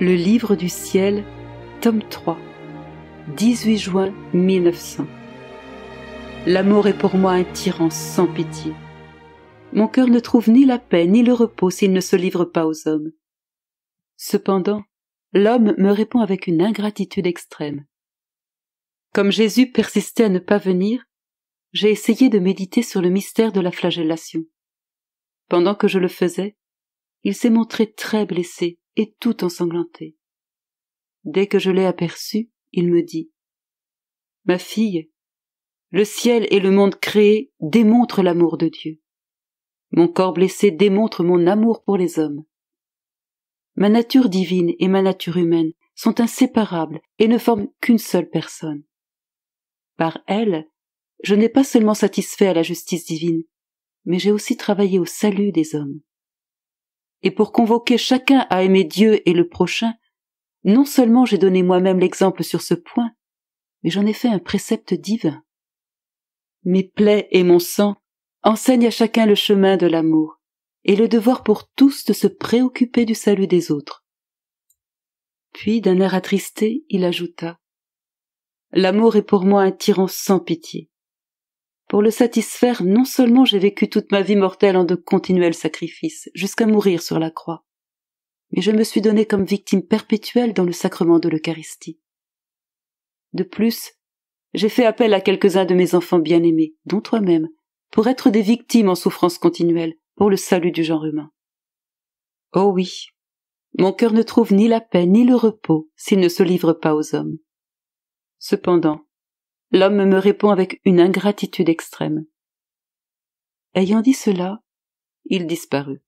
Le Livre du Ciel, tome 3, 18 juin 1900. L'amour est pour moi un tyran sans pitié. Mon cœur ne trouve ni la paix ni le repos s'il ne se livre pas aux hommes. Cependant, l'homme me répond avec une ingratitude extrême. Comme Jésus persistait à ne pas venir, j'ai essayé de méditer sur le mystère de la flagellation. Pendant que je le faisais, il s'est montré très blessé et tout ensanglanté. Dès que je l'ai aperçu, il me dit Ma fille, le ciel et le monde créé démontrent l'amour de Dieu. Mon corps blessé démontre mon amour pour les hommes. Ma nature divine et ma nature humaine sont inséparables et ne forment qu'une seule personne. Par elle, je n'ai pas seulement satisfait à la justice divine, mais j'ai aussi travaillé au salut des hommes et pour convoquer chacun à aimer Dieu et le prochain, non seulement j'ai donné moi-même l'exemple sur ce point, mais j'en ai fait un précepte divin. Mes plaies et mon sang enseignent à chacun le chemin de l'amour et le devoir pour tous de se préoccuper du salut des autres. Puis, d'un air attristé, il ajouta L'amour est pour moi un tyran sans pitié. Pour le satisfaire, non seulement j'ai vécu toute ma vie mortelle en de continuels sacrifices, jusqu'à mourir sur la croix, mais je me suis donné comme victime perpétuelle dans le sacrement de l'Eucharistie. De plus, j'ai fait appel à quelques-uns de mes enfants bien-aimés, dont toi-même, pour être des victimes en souffrance continuelle, pour le salut du genre humain. Oh oui, mon cœur ne trouve ni la paix ni le repos s'il ne se livre pas aux hommes. Cependant, L'homme me répond avec une ingratitude extrême. Ayant dit cela, il disparut.